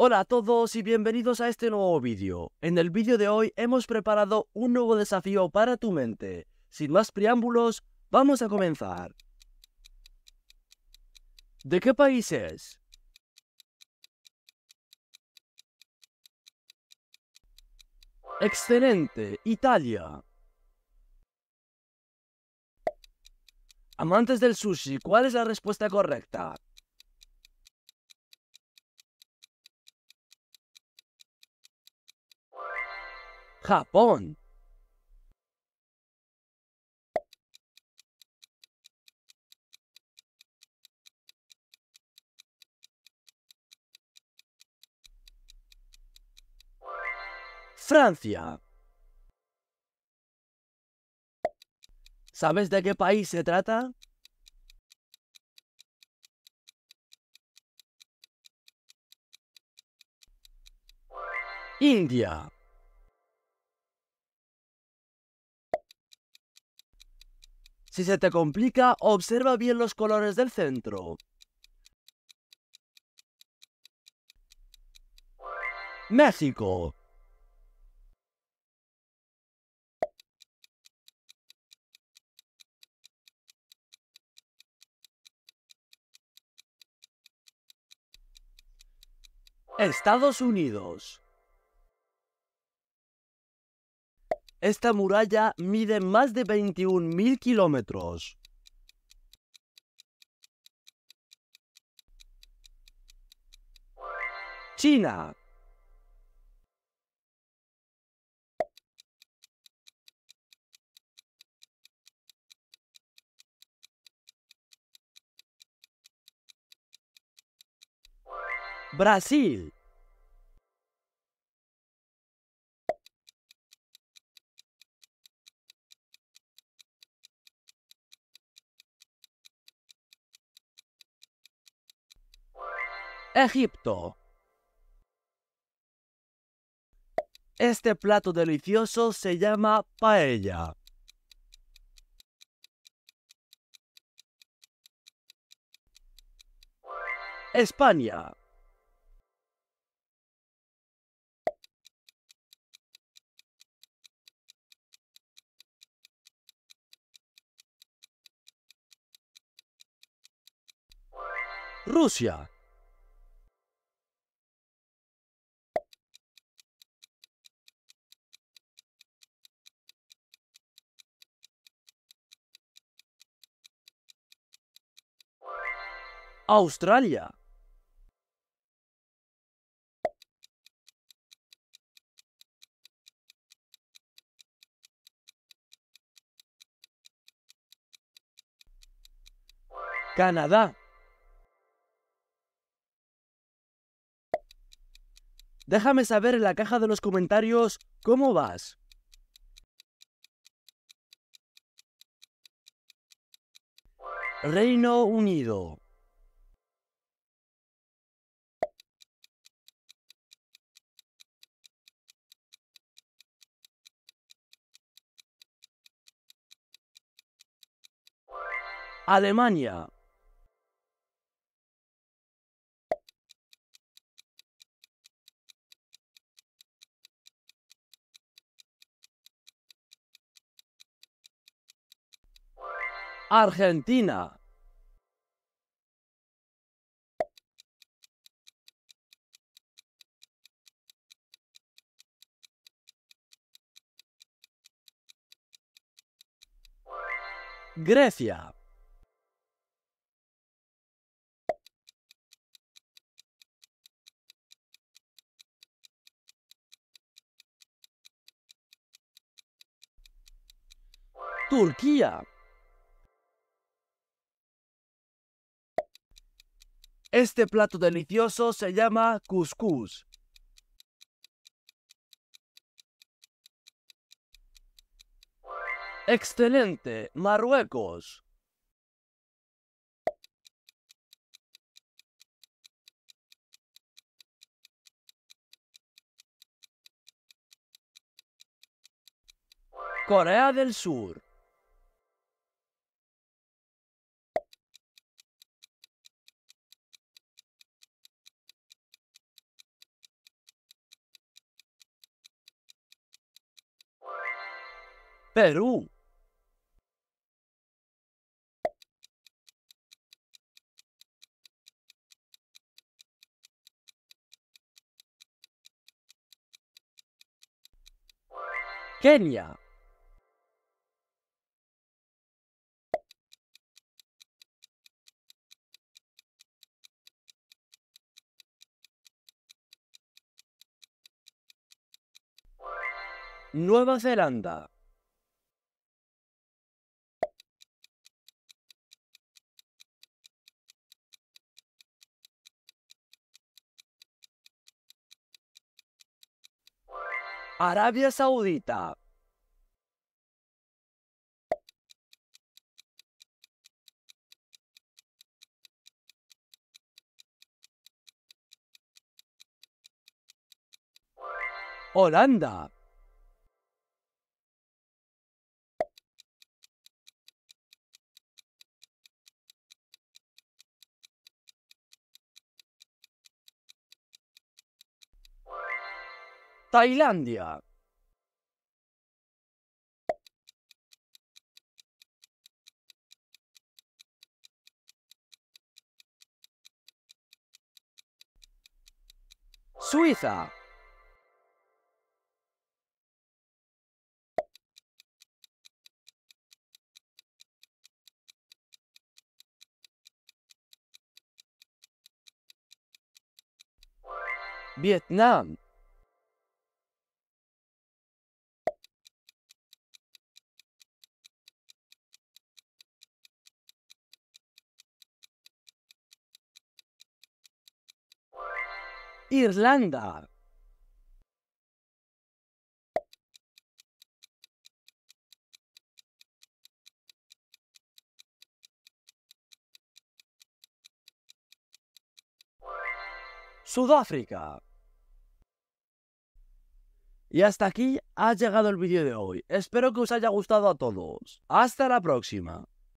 Hola a todos y bienvenidos a este nuevo vídeo. En el vídeo de hoy hemos preparado un nuevo desafío para tu mente. Sin más preámbulos, vamos a comenzar. ¿De qué país es? Excelente, Italia. Amantes del sushi, ¿cuál es la respuesta correcta? Japón. Francia. ¿Sabes de qué país se trata? India. Si se te complica, observa bien los colores del centro. México. Estados Unidos. Esta muralla mide más de 21.000 kilómetros. China. Brasil. Egipto. Este plato delicioso se llama paella. España. Rusia. Australia. Canadá. Déjame saber en la caja de los comentarios cómo vas. Reino Unido. Alemania. Argentina. Grecia. Turquía. Este plato delicioso se llama couscous. Excelente, Marruecos. Corea del Sur. Perú. Kenia. Nueva Zelanda. Arabia Saudita. Holanda. Tailandia. Suiza. Vietnam. Irlanda. Sudáfrica. Y hasta aquí ha llegado el vídeo de hoy. Espero que os haya gustado a todos. Hasta la próxima.